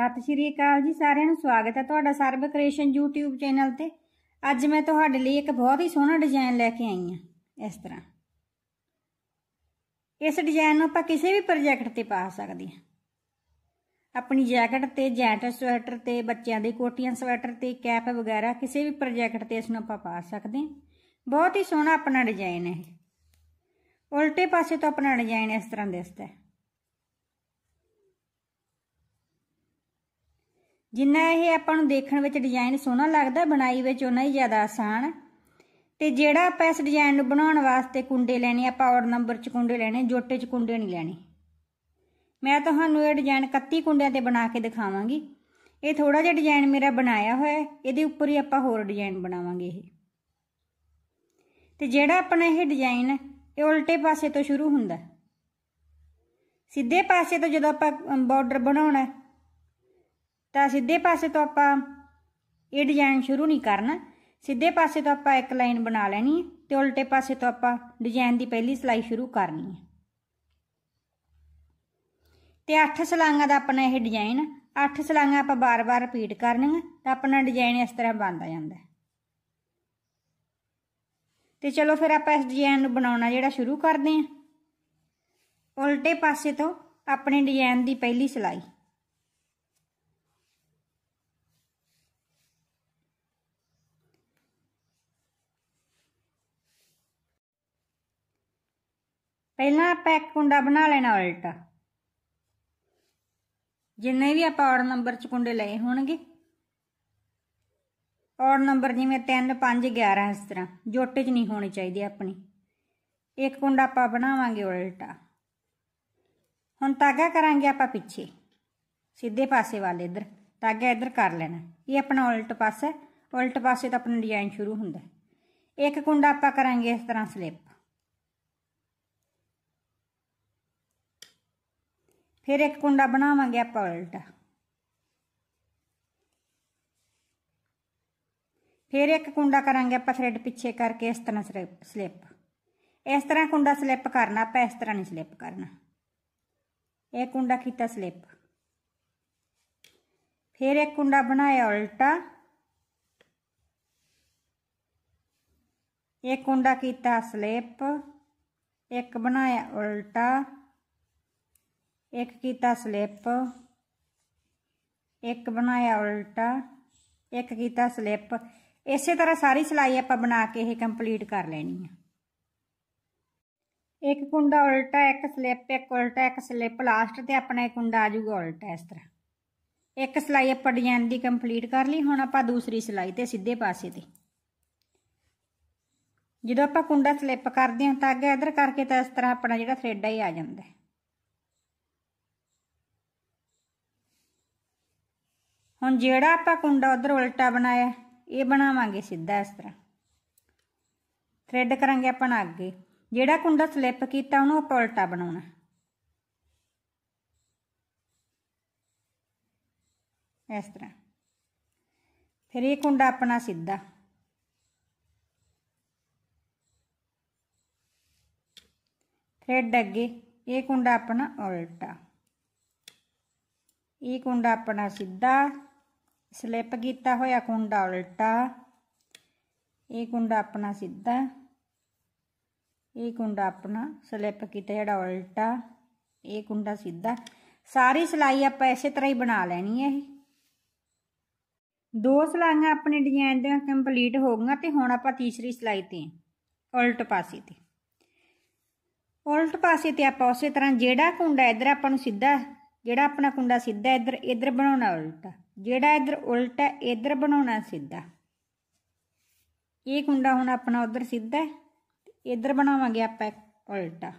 ਸਤਿ ਸ਼੍ਰੀ ਅਕਾਲ ਜੀ ਸਾਰਿਆਂ ਨੂੰ ਸਵਾਗਤ ਹੈ ਤੁਹਾਡਾ ਸਰਬ ਕ੍ਰੀਏਸ਼ਨ YouTube ਚੈਨਲ ਤੇ ਅੱਜ ਮੈਂ ਤੁਹਾਡੇ ਲਈ ਇੱਕ ਬਹੁਤ ਹੀ ਸੋਹਣਾ ਡਿਜ਼ਾਈਨ ਲੈ ਕੇ ਆਈ ਹਾਂ ਇਸ ਤਰ੍ਹਾਂ ਇਸ ਡਿਜ਼ਾਈਨ ਨੂੰ ਆਪਾਂ ਕਿਸੇ ਵੀ ਪ੍ਰੋਜੈਕਟ ਤੇ ਪਾ ਸਕਦੇ ਹਾਂ ਆਪਣੀ ਜੈਕਟ ਤੇ ਜੈਂਟ ਸਵੈਟਰ ਤੇ ਬੱਚਿਆਂ ਦੇ ਕੋਟੀਆਂ ਸਵੈਟਰ ਤੇ ਕੈਪ ਵਗੈਰਾ ਕਿਸੇ ਵੀ ਪ੍ਰੋਜੈਕਟ ਤੇ ਇਸ ਨੂੰ ਆਪਾਂ ਪਾ ਸਕਦੇ ਹਾਂ ਬਹੁਤ ਹੀ ਸੋਹਣਾ ਆਪਣਾ ਡਿਜ਼ਾਈਨ ਹੈ ਉਲਟੇ ਪਾਸੇ ਤੋਂ ਆਪਣਾ ਡਿਜ਼ਾਈਨ ਇਸ ਤਰ੍ਹਾਂ ਦਿਸਦਾ ਹੈ ਜਿੰਨਾ ਇਹ ਆਪਾਂ ਨੂੰ ਦੇਖਣ ਵਿੱਚ ਡਿਜ਼ਾਈਨ ਸੋਹਣਾ ਲੱਗਦਾ ਬਣਾਈ ਵਿੱਚ ਉਹਨਾਂ ਹੀ ਜ਼ਿਆਦਾ ਆਸਾਨ ਤੇ ਜਿਹੜਾ ਆਪਾਂ ਇਸ ਡਿਜ਼ਾਈਨ ਨੂੰ ਬਣਾਉਣ ਵਾਸਤੇ ਕੁੰਡੇ ਲੈਣੇ ਆਪਾਂ ਔਡ ਨੰਬਰ 'ਚ ਕੁੰਡੇ ਲੈਣੇ ਜੋਟੇ 'ਚ ਕੁੰਡੇ ਨਹੀਂ ਲੈਣੇ ਮੈਂ ਤੁਹਾਨੂੰ ਇਹ ਡਿਜ਼ਾਈਨ 31 ਕੁੰਡਿਆਂ ਤੇ ਬਣਾ ਕੇ ਦਿਖਾਵਾਂਗੀ ਇਹ ਥੋੜਾ ਜਿਹਾ ਡਿਜ਼ਾਈਨ ਮੇਰਾ ਬਣਾਇਆ ਹੋਇਆ ਇਹਦੇ ਉੱਪਰ ਹੀ ਆਪਾਂ ਹੋਰ ਡਿਜ਼ਾਈਨ ਬਣਾਵਾਂਗੇ ਇਹ ਤੇ ਜਿਹੜਾ ਆਪਣਾ ਇਹ ਡਿਜ਼ਾਈਨ ਇਹ ਉਲਟੇ ਪਾਸੇ ਤੋਂ ਸ਼ੁਰੂ ਹੁੰਦਾ ਸਿੱਧੇ ਪਾਸੇ ਤੋਂ ਜਦੋਂ ਆਪਾਂ ਬਾਰਡਰ ਬਣਾਉਣਾ ਤਾਂ ਸਿੱਧੇ ਪਾਸੇ ਤੋਂ ਆਪਾਂ ਇਹ ਡਿਜ਼ਾਈਨ ਸ਼ੁਰੂ ਨਹੀਂ ਕਰਨਾ ਸਿੱਧੇ ਪਾਸੇ ਤੋਂ ਆਪਾਂ ਇੱਕ ਲਾਈਨ ਬਣਾ ਲੈਣੀ ਹੈ ਤੇ ਉਲਟੇ ਪਾਸੇ ਤੋਂ ਆਪਾਂ ਡਿਜ਼ਾਈਨ ਦੀ ਪਹਿਲੀ ਸਲਾਈ ਸ਼ੁਰੂ ਕਰਨੀ ਹੈ ਤੇ 8 ਸਲਾਈਆਂ ਦਾ ਆਪਣਾ ਇਹ ਡਿਜ਼ਾਈਨ 8 ਸਲਾਈਆਂ ਆਪਾਂ ਬਾਰ-ਬਾਰ ਰਿਪੀਟ ਕਰਨੀਆਂ ਤਾਂ ਆਪਣਾ ਡਿਜ਼ਾਈਨ ਇਸ ਤਰ੍ਹਾਂ ਬਣਦਾ ਜਾਂਦਾ ਤੇ ਚਲੋ ਫਿਰ ਆਪਾਂ ਇਸ ਡਿਜ਼ਾਈਨ ਨੂੰ ਬਣਾਉਣਾ ਜਿਹੜਾ ਸ਼ੁਰੂ ਕਰਦੇ ਹਾਂ ਉਲਟੇ ਪਾਸੇ ਤੋਂ ਆਪਣੇ ਡਿਜ਼ਾਈਨ ਦੀ ਪਹਿਲੀ ਸਲਾਈ ਪਹਿਲਾਂ ਆਪਾਂ ਇੱਕ ਕੁੰਡਾ ਬਣਾ ਲੈਣਾ ਉਲਟਾ ਜਿੰਨੇ ਵੀ ਆਪਾਂ ਔਡ ਨੰਬਰ ਚ ਕੁੰਡੇ ਲਏ ਹੋਣਗੇ ਔਡ ਨੰਬਰ ਜਿਵੇਂ 3 5 11 ਇਸ ਤਰ੍ਹਾਂ ਜੋਟੇ ਚ ਨਹੀਂ ਹੋਣੇ ਚਾਹੀਦੇ ਆਪਣੇ ਇੱਕ ਕੁੰਡਾ ਆਪਾਂ ਬਣਾਵਾਂਗੇ ਉਲਟਾ ਹੁਣ ਤਾਗਾ ਕਰਾਂਗੇ ਆਪਾਂ ਪਿੱਛੇ ਸਿੱਧੇ ਪਾਸੇ ਵਾਲੇ ਇਧਰ ਤਾਗਾ ਇਧਰ ਕਰ ਲੈਣਾ ਇਹ ਆਪਣਾ ਉਲਟ ਪਾਸਾ ਉਲਟ ਪਾਸੇ ਤਾਂ ਆਪਣਾ ਡਿਜ਼ਾਈਨ ਸ਼ੁਰੂ ਹੁੰਦਾ ਇੱਕ ਕੁੰਡਾ ਆਪਾਂ ਕਰਾਂਗੇ ਇਸ ਤਰ੍ਹਾਂ ਸਲਿੱਪ फिर एक कुंडा बनावे आप उल्टा फिर एक कुंडा करा आप थ्रेड पिछे करके इस तरह स्लिप स्लिप इस तरह कुंडा स्लिप करना आप इस तरह नहीं स्लिप करना एक कुंडा किया स्लिप फिर एक कुंडा बनाया उल्टा एक कुंडा किया स्लिप एक बनाया उल्टा ਇੱਕ ਕੀਤਾ ਸਲਿੱਪ ਇੱਕ ਬਣਾਇਆ ਉਲਟਾ ਇੱਕ ਕੀਤਾ ਸਲਿੱਪ ਇਸੇ ਤਰ੍ਹਾਂ ਸਾਰੀ ਸਿਲਾਈ ਆਪਾਂ ਬਣਾ ਕੇ ਇਹ ਕੰਪਲੀਟ ਕਰ ਲੈਣੀ ਆ ਇੱਕ ਕੁੰਡਾ ਉਲਟਾ ਇੱਕ ਸਲਿੱਪ ਇੱਕ ਉਲਟਾ ਇੱਕ ਸਲਿੱਪ ਲਾਸਟ ਤੇ ਆਪਣਾ ਇਹ ਕੁੰਡਾ ਆ ਜਾਊਗਾ ਉਲਟਾ ਇਸ ਤਰ੍ਹਾਂ ਇੱਕ ਸਲਾਈ ਆਪਾਂ ਡਿਜ਼ਾਈਨ ਦੀ ਕੰਪਲੀਟ ਕਰ ਲਈ ਹੁਣ ਆਪਾਂ ਦੂਸਰੀ ਸਿਲਾਈ ਤੇ ਸਿੱਧੇ ਪਾਸੇ ਤੇ ਜਦੋਂ ਆਪਾਂ ਕੁੰਡਾ ਸਲਿੱਪ ਕਰਦੇ ਹਾਂ ਤਾਂ ਅੱਗੇ ਇਧਰ ਕਰਕੇ ਤਾਂ ਇਸ ਤਰ੍ਹਾਂ ਆਪਣਾ ਜਿਹੜਾ ਥਰੈਡ ਆ ਹੀ ਆ ਜਾਂਦਾ ਹੈ ਹੁਣ ਜਿਹੜਾ ਆਪਾਂ ਕੁੰਡਾ ਉਧਰ ਉਲਟਾ ਬਣਾਇਆ ਇਹ ਬਣਾਵਾਂਗੇ ਸਿੱਧਾ ਇਸ ਤਰ੍ਹਾਂ ਥ੍ਰੈਡ ਕਰਾਂਗੇ ਆਪਾਂ ਅੱਗੇ ਜਿਹੜਾ ਕੁੰਡਾ ਸਲਿੱਪ ਕੀਤਾ ਉਹਨੂੰ ਆਪਾਂ ਉਲਟਾ ਬਣਾਉਣਾ ਇਸ ਤਰ੍ਹਾਂ ਫਿਰ ਇਹ ਕੁੰਡਾ ਆਪਣਾ ਸਿੱਧਾ ਥ੍ਰੈਡ ਅੱਗੇ ਇਹ ਕੁੰਡਾ ਆਪਣਾ ਉਲਟਾ ਇਹ ਕੁੰਡਾ ਆਪਣਾ ਸਿੱਧਾ ਸਲਿੱਪ ਕੀਤਾ ਹੋਇਆ ਕੁੰਡਾ ਉਲਟਾ ਇਹ ਕੁੰਡਾ ਆਪਣਾ ਸਿੱਧਾ ਇਹ ਕੁੰਡਾ ਆਪਣਾ ਸਲਿੱਪ ਕੀਤਾ ਜਿਹੜਾ ਉਲਟਾ ਇਹ ਕੁੰਡਾ ਸਿੱਧਾ ਸਾਰੀ ਸਲਾਈ ਆਪਾਂ ਇਸੇ ਤਰ੍ਹਾਂ ਹੀ ਬਣਾ ਲੈਣੀ ਹੈ ਇਹ ਦੋ ਸਲਾਈਆਂ ਆਪਣੇ ਡਿਜ਼ਾਈਨ ਦੇ ਕੰਪਲੀਟ ਹੋ ਗਈਆਂ ਤੇ ਹੁਣ ਆਪਾਂ ਤੀਸਰੀ ਸਲਾਈ ਤੇ ਉਲਟ ਪਾਸੇ ਤੇ ਉਲਟ ਪਾਸੇ ਤੇ ਆਪਾਂ ਉਸੇ ਤਰ੍ਹਾਂ ਜਿਹੜਾ ਕੁੰਡਾ ਇਧਰ ਆਪਾਂ ਨੂੰ ਸਿੱਧਾ ਜਿਹੜਾ ਆਪਣਾ ਕੁੰਡਾ ਸਿੱਧਾ ਇਧਰ ਇਧਰ ਬਣਾਉਣਾ ਉਲਟਾ ਜਿਹੜਾ ਇਧਰ ਉਲਟਾ ਇਧਰ ਬਣਾਉਣਾ ਸਿੱਧਾ ਇਹ ਕੁੰਡਾ ਹੁਣ ਆਪਣਾ ਉਧਰ ਸਿੱਧਾ ਹੈ ਇਧਰ ਬਣਾਵਾਂਗੇ ਆਪਾਂ ਉਲਟਾ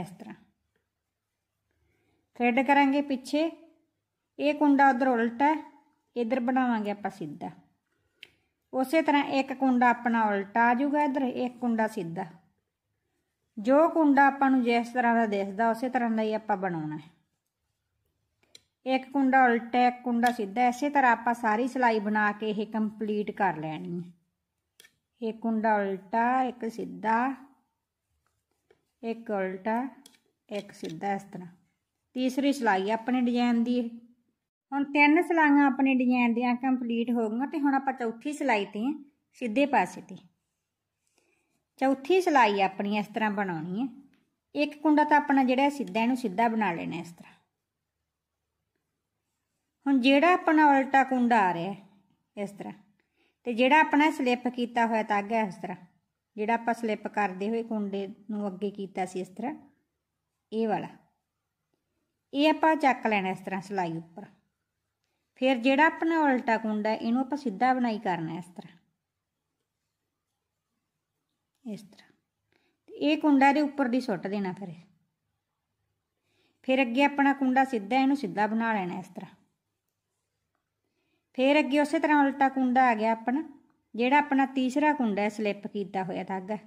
ਇਸ ਤਰ੍ਹਾਂ ਥਰੈਡ ਕਰਾਂਗੇ ਪਿੱਛੇ ਇਹ ਕੁੰਡਾ ਉਧਰ ਉਲਟਾ ਹੈ ਇਧਰ ਬਣਾਵਾਂਗੇ ਆਪਾਂ ਸਿੱਧਾ ਉਸੇ ਤਰ੍ਹਾਂ ਇੱਕ ਕੁੰਡਾ ਆਪਣਾ ਉਲਟਾ ਆ ਜਾਊਗਾ ਇਧਰ ਇੱਕ ਕੁੰਡਾ ਸਿੱਧਾ ਜੋ ਕੁੰਡਾ ਆਪਾਂ ਨੂੰ ਜਿਸ ਤਰ੍ਹਾਂ ਦਾ ਦਿਸਦਾ ਉਸੇ ਤਰ੍ਹਾਂ ਦਾ ਹੀ ਆਪਾਂ ਬਣਾਉਣਾ ਹੈ ਇੱਕ ਕੁੰਡਾ ਉਲਟਾ ਇੱਕ ਕੁੰਡਾ ਸਿੱਧਾ ਐਸੇ ਤਰ੍ਹਾਂ ਆਪਾਂ ਸਾਰੀ ਸਿਲਾਈ ਬਣਾ ਕੇ ਇਹ ਕੰਪਲੀਟ ਕਰ ਲੈਣੀ ਹੈ ਇੱਕ ਕੁੰਡਾ ਉਲਟਾ ਇੱਕ ਸਿੱਧਾ ਇੱਕ ਉਲਟਾ ਇੱਕ ਸਿੱਧਾ ਇਸ ਤਰ੍ਹਾਂ ਤੀਸਰੀ ਸਿਲਾਈ ਆਪਣੇ ਡਿਜ਼ਾਈਨ ਦੀ ਹੁਣ ਤਿੰਨ ਸਿਲਾਈਆਂ ਆਪਣੇ ਡਿਜ਼ਾਈਨ ਦੀਆਂ ਕੰਪਲੀਟ ਹੋ ਗਈਆਂ ਤੇ ਹੁਣ ਆਪਾਂ ਚੌਥੀ ਸਿਲਾਈ ਤੇ ਸਿੱਧੇ ਪਾਸੇ ਤੇ ਚੌਥੀ ਸਿਲਾਈ ਆਪਣੀ ਇਸ ਤਰ੍ਹਾਂ ਬਣਾਉਣੀ ਹੈ ਇੱਕ ਕੁੰਡਾ ਤਾਂ ਆਪਣਾ ਜਿਹੜਾ ਸਿੱਧਾ ਇਹਨੂੰ ਸਿੱਧਾ ਬਣਾ ਲੈਣਾ ਇਸ ਤਰ੍ਹਾਂ ਹੁਣ ਜਿਹੜਾ ਆਪਣਾ ਉਲਟਾ ਕੁੰਡਾ ਆ ਰਿਹਾ ਇਸ ਤਰ੍ਹਾਂ ਤੇ ਜਿਹੜਾ ਆਪਣਾ ਸਲਿੱਪ ਕੀਤਾ ਹੋਇਆ ਤਾਗਾ ਇਸ ਤਰ੍ਹਾਂ ਜਿਹੜਾ ਆਪਾਂ ਸਲਿੱਪ ਕਰਦੇ ਹੋਏ ਕੁੰਡੇ ਨੂੰ ਅੱਗੇ ਕੀਤਾ ਸੀ ਇਸ ਤਰ੍ਹਾਂ ਇਹ ਵਾਲਾ ਇਹ ਆਪਾਂ ਚੱਕ ਲੈਣਾ ਇਸ ਤਰ੍ਹਾਂ ਸਲਾਈ ਉੱਪਰ ਫਿਰ ਜਿਹੜਾ ਆਪਣਾ ਉਲਟਾ ਕੁੰਡਾ ਇਹਨੂੰ ਆਪਾਂ ਸਿੱਧਾ ਬਣਾਈ ਕਰਨਾ ਇਸ ਤਰ੍ਹਾਂ ਇਸ ਤਰ੍ਹਾਂ ਇਹ ਕੁੰਡਾ ਦੇ ਉੱਪਰ ਦੀ ਸੁੱਟ ਦੇਣਾ ਫਿਰ ਫਿਰ ਅੱਗੇ ਆਪਣਾ ਕੁੰਡਾ ਸਿੱਧਾ ਇਹਨੂੰ ਸਿੱਧਾ ਬਣਾ ਲੈਣਾ ਇਸ ਤਰ੍ਹਾਂ ਫੇਰ ਅੱਗੇ ਉਸੇ ਤਰ੍ਹਾਂ ਉਲਟਾ ਕੁੰਡਾ ਆ ਗਿਆ ਆਪਣਾ ਜਿਹੜਾ ਆਪਣਾ ਤੀਸਰਾ ਕੁੰਡਾ ਹੈ ਸਲਿੱਪ ਕੀਤਾ ਹੋਇਆ ਧਾਗਾ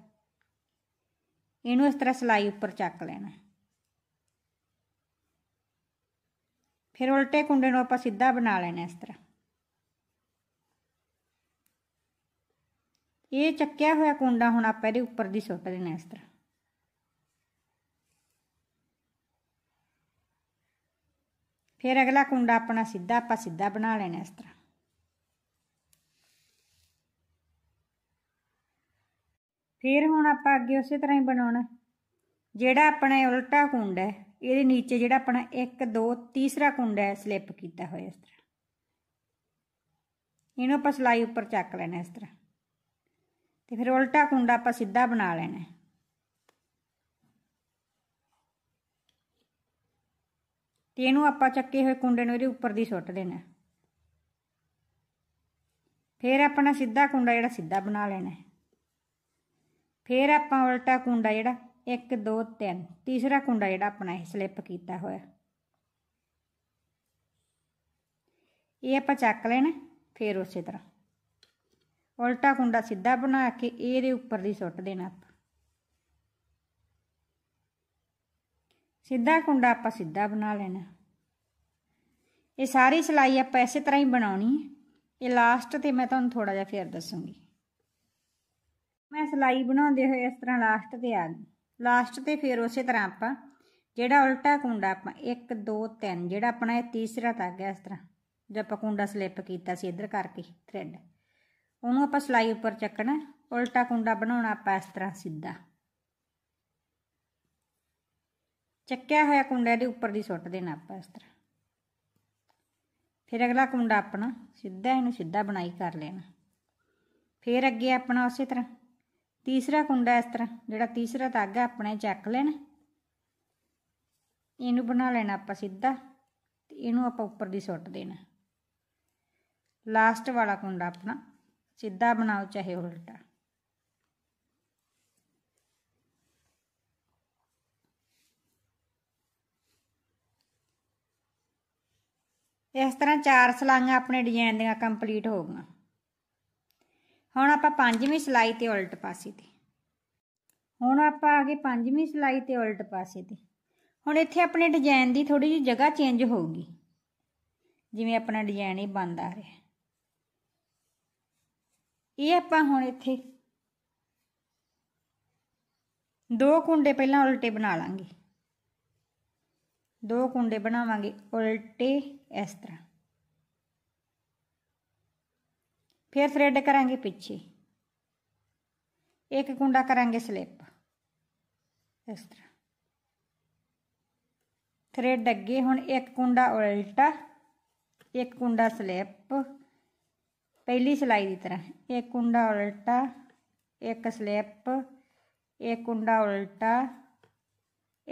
ਇਹਨੂੰ ਇਸ ਤਰ੍ਹਾਂ ਸਲਾਈ ਉੱਪਰ ਚੱਕ ਲੈਣਾ ਫਿਰ ਉਲਟੇ ਕੁੰਡੇ ਨੂੰ ਆਪਾਂ ਸਿੱਧਾ ਬਣਾ ਲੈਣਾ ਇਸ ਤਰ੍ਹਾਂ ਇਹ ਚੱਕਿਆ ਹੋਇਆ ਕੁੰਡਾ ਹੁਣ ਆਪਾਂ ਇਹਦੇ ਉੱਪਰ ਦੀ ਸੁੱਟ ਦੇਣਾ ਇਸ ਤਰ੍ਹਾਂ ਫਿਰ ਅਗਲਾ ਕੁੰਡਾ ਆਪਣਾ ਸਿੱਧਾ ਆਪਾਂ ਸਿੱਧਾ ਬਣਾ ਲੈਣਾ ਇਸ ਤਰ੍ਹਾਂ ਫਿਰ ਹੁਣ ਆਪਾਂ ਅੱਗੇ ਉਸੇ ਤਰ੍ਹਾਂ ਹੀ ਬਣਾਉਣਾ ਜਿਹੜਾ ਆਪਣਾ ਉਲਟਾ ਕੁੰਡ ਹੈ ਇਹਦੇ ਨੀਚੇ ਜਿਹੜਾ ਆਪਣਾ 1 2 ਤੀਸਰਾ ਕੁੰਡ ਹੈ ਸਲਿੱਪ ਕੀਤਾ ਹੋਇਆ ਇਸ ਤਰ੍ਹਾਂ ਇਹਨੂੰ ਆਪਾਂ ਸਲਾਈ ਉੱਪਰ ਚੱਕ ਲੈਣਾ ਇਸ ਤਰ੍ਹਾਂ ਤੇ ਫਿਰ ਉਲਟਾ ਕੁੰਡਾ ਆਪਾਂ ਸਿੱਧਾ ਬਣਾ ਲੈਣਾ ਤੇ ਇਹਨੂੰ ਆਪਾਂ ਚੱਕੇ ਹੋਏ ਕੁੰਡੇ ਨੂੰ ਇਹਦੇ ਉੱਪਰ ਦੀ ਸੁੱਟ ਦੇਣਾ ਫਿਰ ਆਪਣਾ ਸਿੱਧਾ ਕੁੰਡਾ ਜਿਹੜਾ ਸਿੱਧਾ ਬਣਾ ਲੈਣਾ ਫਿਰ ਆਪਾਂ ਉਲਟਾ ਕੁੰਡਾ ਜਿਹੜਾ 1 2 3 ਤੀਸਰਾ ਕੁੰਡਾ ਜਿਹੜਾ ਆਪਣਾ ਇਹ ਸਲਿੱਪ ਕੀਤਾ ਹੋਇਆ ਇਹ ਆਪਾਂ ਚੱਕ ਲੈਣਾ ਫਿਰ ਉਸੇ ਤਰ੍ਹਾਂ ਉਲਟਾ ਕੁੰਡਾ ਸਿੱਧਾ ਬਣਾ ਕੇ ਇਹਦੇ ਉੱਪਰ ਦੀ ਸੁੱਟ ਦੇਣਾ ਆਪਾਂ ਸਿੱਧਾ ਕੁੰਡਾ ਆਪਾਂ ਸਿੱਧਾ ਬਣਾ ਲੈਣਾ ਇਹ ਸਾਰੀ ਸਿਲਾਈ ਆਪਾਂ ਇਸੇ ਤਰ੍ਹਾਂ ਹੀ ਬਣਾਉਣੀ ਹੈ ਇਹ ਲਾਸਟ ਤੇ ਮੈਂ ਤੁਹਾਨੂੰ ਥੋੜਾ ਜਿਹਾ ਫੇਰ ਦੱਸੂਗੀ ਮੈਂ ਸਲਾਈ ਬਣਾਉਂਦੇ ਹੋਏ ਇਸ ਤਰ੍ਹਾਂ ਲਾਸਟ ਤੇ ਆ ਗਈ ਲਾਸਟ ਤੇ ਫਿਰ ਉਸੇ ਤਰ੍ਹਾਂ ਆਪਾਂ ਜਿਹੜਾ ਉਲਟਾ ਕੁੰਡਾ ਆਪਾਂ 1 2 3 ਜਿਹੜਾ ਆਪਣਾ ਇਹ ਤੀਸਰਾ ਗਿਆ ਇਸ ਤਰ੍ਹਾਂ ਜੇ ਆਪਾਂ ਕੁੰਡਾ ਸਲਿੱਪ ਕੀਤਾ ਸੀ ਇੱਧਰ ਕਰਕੇ ਥਰੈਡ ਉਹਨੂੰ ਆਪਾਂ ਸਲਾਈ ਉੱਪਰ ਚੱਕਣਾ ਉਲਟਾ ਕੁੰਡਾ ਬਣਾਉਣਾ ਆਪਾਂ ਇਸ ਤਰ੍ਹਾਂ ਸਿੱਧਾ ਚੱਕਿਆ ਹੋਇਆ ਕੁੰਡਾ ਦੇ ਉੱਪਰ ਦੀ ਸੁੱਟ ਦੇਣਾ ਆਪਾਂ ਇਸ ਤਰ੍ਹਾਂ ਫਿਰ ਅਗਲਾ ਕੁੰਡਾ ਆਪਣਾ ਸਿੱਧਾ ਇਹਨੂੰ ਸਿੱਧਾ ਬਣਾਈ ਕਰ ਲੈਣਾ ਫਿਰ ਅੱਗੇ ਆਪਣਾ ਉਸੇ ਤਰ੍ਹਾਂ ਤੀਸਰਾ ਕੁੰਡਾ ਇਸ ਤਰ੍ਹਾਂ ਜਿਹੜਾ ਤੀਸਰਾ ਧਾਗਾ ਆਪਣੇ ਚੱਕ ਲੈਣ ਇਹਨੂੰ ਬਣਾ ਲੈਣਾ ਆਪਾਂ ਸਿੱਧਾ ਤੇ ਇਹਨੂੰ ਆਪਾਂ ਉੱਪਰ ਦੀ ਸੁੱਟ ਦੇਣਾ ਲਾਸਟ ਵਾਲਾ ਕੁੰਡਾ ਆਪਣਾ ਸਿੱਧਾ ਬਣਾਓ ਚਾਹੇ ਉਲਟਾ ਇਸ ਤਰ੍ਹਾਂ ਚਾਰ ਸਲਾਈਆਂ ਆਪਣੇ ਡਿਜ਼ਾਈਨ ਦੀਆਂ ਕੰਪਲੀਟ ਹੋ ਗਈਆਂ हम आपवी सिलाई तो उल्ट पास हूँ आप आ गए पांचवीं सिलाई तो उल्ट पास हूँ इतने अपने डिजाइन की थोड़ी जी जगह चेंज होगी जिमें अपना डिजाइन ही बन आ रहा ये आप हम इत दो कुंडे पहला उल्टे बना लेंगे दो कुंडे बनावे उल्टे इस तरह फिर थ्रेड करेंगे पीछे एक कुंडा करेंगे स्लिप इस तरह थ्रेड अगे हूँ एक कुंडा उल्टा एक कुंडा स्लिप पहली सिलाई की तरह एक कुंडा उल्टा एक स्लिप एक कुंडा उल्टा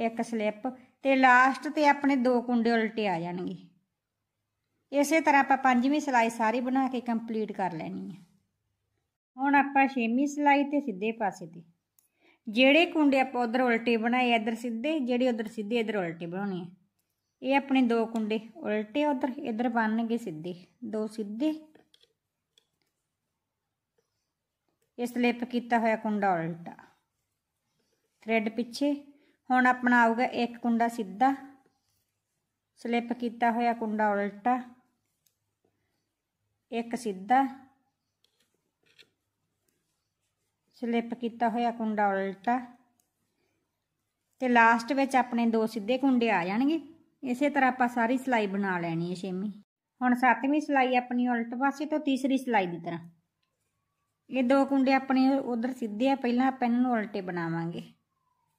एक स्लिप तो लास्ट तो अपने दो कुंडे उल्टे आ जाएंगे ਇਸੇ ਤਰ੍ਹਾਂ ਆਪਾਂ ਪੰਜਵੀਂ ਸਲਾਈ ਸਾਰੀ ਬਣਾ ਕੇ ਕੰਪਲੀਟ ਕਰ ਲੈਣੀ ਹੈ ਹੁਣ ਆਪਾਂ ਛੇਵੀਂ ਸਲਾਈ ਤੇ ਸਿੱਧੇ ਪਾਸੇ ਤੇ ਜਿਹੜੇ ਕੁੰਡੇ ਆਪਾਂ ਉਧਰ ਉਲਟੇ ਬਣਾਏ ਇੱਧਰ ਸਿੱਧੇ ਜਿਹੜੇ ਉਧਰ ਸਿੱਧੇ ਇੱਧਰ ਉਲਟੇ ਬਣਾਉਣੇ ਆ ਇਹ ਆਪਣੇ ਦੋ ਕੁੰਡੇ ਉਲਟੇ ਉਧਰ ਇੱਧਰ ਬਣਨਗੇ ਸਿੱਧੇ ਦੋ ਸਿੱਧੇ ਇਸ ਲਿਪ ਕੀਤਾ ਹੋਇਆ ਕੁੰਡਾ ਉਲਟਾ ਥਰੈਡ ਪਿੱਛੇ ਹੁਣ ਆਪਣਾ ਆਊਗਾ ਇੱਕ ਕੁੰਡਾ ਸਿੱਧਾ ਸਲਿੱਪ ਕੀਤਾ ਹੋਇਆ ਕੁੰਡਾ ਉਲਟਾ ਇੱਕ ਸਿੱਧਾ ਸਲਿੱਪ ਕੀਤਾ ਹੋਇਆ ਕੁੰਡਾ ਉਲਟਾ ਤੇ ਲਾਸਟ ਵਿੱਚ ਆਪਣੇ ਦੋ ਸਿੱਧੇ ਕੁੰਡੇ ਆ ਜਾਣਗੇ ਇਸੇ ਤਰ੍ਹਾਂ ਆਪਾਂ ਸਾਰੀ ਸਲਾਈ ਬਣਾ ਲੈਣੀ ਹੈ ਛੇਵੀਂ ਹੁਣ ਸੱਤਵੀਂ ਸਲਾਈ ਆਪਣੀ ਉਲਟ ਪਾਸੇ ਤੋਂ ਤੀਸਰੀ ਸਲਾਈ ਦੀ ਤਰ੍ਹਾਂ ਇਹ ਦੋ ਕੁੰਡੇ ਆਪਣੇ ਉਧਰ ਸਿੱਧੇ ਆ ਪਹਿਲਾਂ ਆਪਾਂ ਇਹਨਾਂ ਨੂੰ ਉਲਟੇ ਬਣਾਵਾਂਗੇ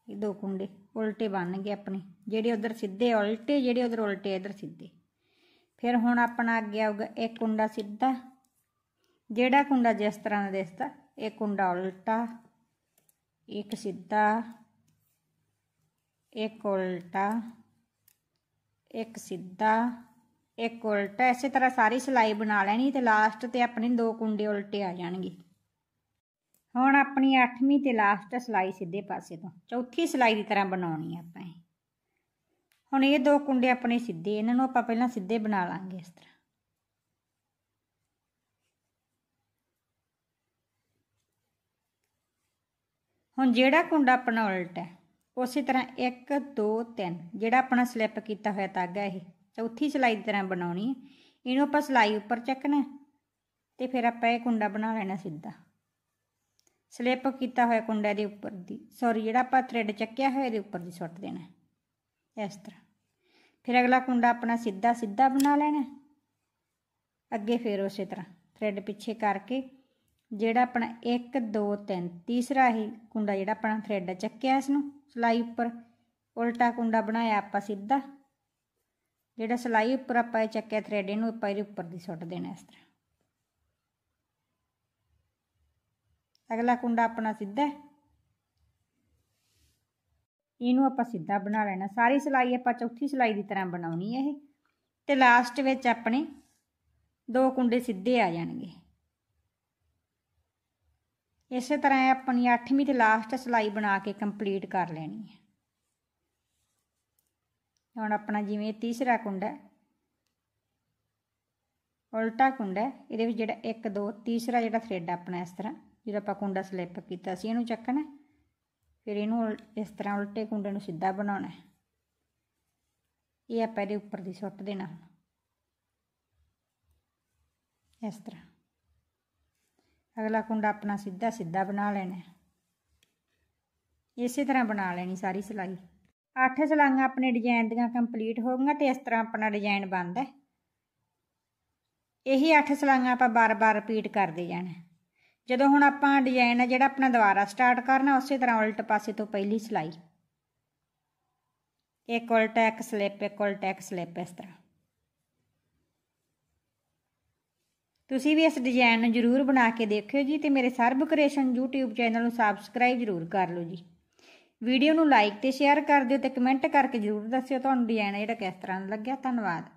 ਇਹ ਦੋ ਕੁੰਡੇ ਉਲਟੇ ਬਣਨਗੇ ਆਪਣੇ ਜਿਹੜੇ ਉਧਰ ਸਿੱਧੇ ਉਲਟੇ ਜਿਹੜੇ ਉਧਰ ਉਲਟੇ ਇਧਰ ਸਿੱਧੇ ਫਿਰ ਹੁਣ ਆਪਣਾ ਅੱਗੇ ਆਊਗਾ ਇੱਕ ਕੁੰਡਾ ਸਿੱਧਾ ਜਿਹੜਾ ਕੁੰਡਾ ਜਿਸ ਤਰ੍ਹਾਂ ਦਾ ਦਿਸਦਾ ਇਹ ਕੁੰਡਾ ਉਲਟਾ ਇੱਕ ਸਿੱਧਾ ਇੱਕ ਉਲਟਾ ਇੱਕ ਸਿੱਧਾ ਇੱਕ ਉਲਟਾ ਇਸੇ ਤਰ੍ਹਾਂ ਸਾਰੀ ਸਿਲਾਈ ਬਣਾ ਲੈਣੀ ਤੇ ਲਾਸਟ ਤੇ ਆਪਣੇ ਦੋ ਕੁੰਡੇ ਉਲਟੇ ਆ ਜਾਣਗੇ ਹੁਣ ਆਪਣੀ 8ਵੀਂ ਤੇ ਲਾਸਟ ਸਲਾਈ ਸਿੱਧੇ ਪਾਸੇ ਤੋਂ ਚੌਥੀ ਸਲਾਈ ਦੀ ਤਰ੍ਹਾਂ ਬਣਾਉਣੀ ਆ ਆਪਾਂ ਇਹ ਹੁਣ ਇਹ ਦੋ ਕੁੰਡੇ ਆਪਣੇ ਸਿੱਧੇ ਇਹਨਾਂ ਨੂੰ ਆਪਾਂ ਪਹਿਲਾਂ ਸਿੱਧੇ ਬਣਾ ਲਾਂਗੇ ਇਸ ਤਰ੍ਹਾਂ ਹੁਣ ਜਿਹੜਾ ਕੁੰਡਾ ਆਪਣਾ ਉਲਟ ਹੈ ਉਸੇ ਤਰ੍ਹਾਂ 1 2 3 ਜਿਹੜਾ ਆਪਣਾ ਸਲਿੱਪ ਕੀਤਾ ਹੋਇਆ ਧਾਗਾ ਇਹ ਚੌਥੀ ਸਲਾਈ ਦੀ ਤਰ੍ਹਾਂ ਬਣਾਉਣੀ ਹੈ ਇਹਨੂੰ ਆਪਾਂ ਸਲਾਈ ਉੱਪਰ ਚੱਕਣਾ ਤੇ ਫਿਰ ਆਪਾਂ ਇਹ ਕੁੰਡਾ ਬਣਾ ਲੈਣਾ ਸਿੱਧਾ ਸਲਿੱਪ ਕੀਤਾ ਹੋਇਆ ਕੁੰਡਾ ਦੇ ਉੱਪਰ ਦੀ ਸੌਰੀ ਜਿਹੜਾ ਆਪਾਂ ਥ੍ਰੈਡ ਚੱਕਿਆ ਹੋਇਆ ਇਹਦੇ ਉੱਪਰ ਦੀ ਸੁੱਟ ਦੇਣਾ ਇਸ ਤਰ੍ਹਾਂ ਫਿਰ ਅਗਲਾ ਕੁੰਡਾ ਆਪਣਾ ਸਿੱਧਾ ਸਿੱਧਾ ਬਣਾ ਲੈਣਾ ਅੱਗੇ ਫਿਰ ਉਸੇ ਤਰ੍ਹਾਂ ਥ੍ਰੈਡ ਪਿੱਛੇ ਕਰਕੇ ਜਿਹੜਾ ਆਪਣਾ 1 2 3 ਤੀਸਰਾ ਹੀ ਕੁੰਡਾ ਜਿਹੜਾ ਆਪਣਾ ਥ੍ਰੈਡ ਚੱਕਿਆ ਇਸ ਨੂੰ ਸਲਾਈ ਉੱਪਰ ਉਲਟਾ ਕੁੰਡਾ ਬਣਾਇਆ ਆਪਾਂ ਸਿੱਧਾ ਜਿਹੜਾ ਸਲਾਈ ਉੱਪਰ ਆਪਾਂ ਇਹ ਚੱਕਿਆ ਥ੍ਰੈਡ ਇਹਨੂੰ ਆਪਾਂ ਇਹਦੇ ਉੱਪਰ ਦੀ ਸੁੱਟ ਦੇਣਾ ਇਸ ਤਰ੍ਹਾਂ ਅਗਲਾ ਕੁੰਡਾ ਆਪਣਾ ਸਿੱਧਾ ਇਹਨੂੰ ਆਪਾਂ ਸਿੱਧਾ ਬਣਾ ਲੈਣਾ ਸਾਰੀ ਸਲਾਈ ਆਪਾਂ ਚੌਥੀ ਸਲਾਈ ਦੀ ਤਰ੍ਹਾਂ ਬਣਾਉਣੀ ਹੈ ਇਹ ਤੇ ਲਾਸਟ ਵਿੱਚ ਆਪਣੇ ਦੋ ਕੁੰਡੇ ਸਿੱਧੇ ਆ ਜਾਣਗੇ ਇਸੇ ਤਰ੍ਹਾਂ ਆਪਣੀ 8ਵੀਂ ਤੇ ਲਾਸਟ ਸਲਾਈ ਬਣਾ ਕੇ ਕੰਪਲੀਟ ਕਰ ਲੈਣੀ ਹੈ ਹੁਣ ਆਪਣਾ ਜਿਵੇਂ ਤੀਸਰਾ ਕੁੰਡਾ ਉਲਟਾ ਕੁੰਡਾ ਇਹਦੇ ਵਿੱਚ ਜਿਹੜਾ 1 2 ਤੀਸਰਾ ਜਿਹੜਾ ਥ੍ਰੈਡ ਆਪਣਾ ਇਸ ਤਰ੍ਹਾਂ ਜਿਹੜਾ ਆਪਾਂ ਕੁੰਡਾ ਸਲਿੱਪ ਕੀਤਾ ਸੀ ਇਹਨੂੰ ਚੱਕਣਾ ਫਿਰ ਇਹਨੂੰ ਇਸ ਤਰ੍ਹਾਂ ਉਲਟੇ ਕੁੰਡੇ ਨੂੰ ਸਿੱਧਾ ਬਣਾਉਣਾ ਇਹ ਆਪਾਂ ਇਹਦੇ ਉੱਪਰ ਦੀ ਸੁੱਟ ਦੇਣਾ ਹੁਣ ਇਸ ਤਰ੍ਹਾਂ ਅਗਲਾ ਕੁੰਡਾ ਆਪਣਾ ਸਿੱਧਾ ਸਿੱਧਾ ਬਣਾ ਲੈਣਾ ਇਸੇ ਤਰ੍ਹਾਂ ਬਣਾ ਲੈਣੀ ਸਾਰੀ ਸਿਲਾਈ 8 ਸਿਲਾਈਆਂ ਆਪਣੇ ਡਿਜ਼ਾਈਨ ਦੀਆਂ ਕੰਪਲੀਟ ਹੋ ਗਈਆਂ ਤੇ ਇਸ ਤਰ੍ਹਾਂ ਆਪਣਾ ਡਿਜ਼ਾਈਨ ਬਣਦਾ ਇਹੀ 8 ਸਿਲਾਈਆਂ ਆਪਾਂ ਬਾਰ-ਬਾਰ ਰਿਪੀਟ ਕਰਦੇ ਜਾਣਾ ਜਦੋਂ ਹੁਣ ਆਪਾਂ ਡਿਜ਼ਾਈਨ ਹੈ ਜਿਹੜਾ ਆਪਣਾ ਦੁਬਾਰਾ ਸਟਾਰਟ ਕਰਨਾ ਉਸੇ ਤਰ੍ਹਾਂ ਉਲਟ ਪਾਸੇ ਤੋਂ ਪਹਿਲੀ ਸਲਾਈ ਇੱਕ ਉਲਟ ਇੱਕ ਸਲਿੱਪ ਇੱਕ ਉਲਟ ਇੱਕ ਸਲਿੱਪ ਇਸ ਤਰ੍ਹਾਂ ਤੁਸੀਂ ਵੀ ਇਸ ਡਿਜ਼ਾਈਨ ਨੂੰ ਜ਼ਰੂਰ ਬਣਾ ਕੇ ਦੇਖਿਓ ਜੀ ਤੇ ਮੇਰੇ ਸਰਬ ਕ੍ਰੀਏਸ਼ਨ YouTube ਚੈਨਲ ਨੂੰ ਸਬਸਕ੍ਰਾਈਬ ਜ਼ਰੂਰ ਕਰ ਲਓ ਜੀ ਵੀਡੀਓ ਨੂੰ ਲਾਈਕ ਤੇ ਸ਼ੇਅਰ ਕਰ ਦਿਓ ਤੇ ਕਮੈਂਟ ਕਰਕੇ ਜ਼ਰੂਰ ਦੱਸਿਓ ਤੁਹਾਨੂੰ ਡਿਜ਼ਾਈਨ ਜਿਹੜਾ ਕਿਸ ਤਰ੍ਹਾਂ ਲੱਗਿਆ ਧੰਨਵਾਦ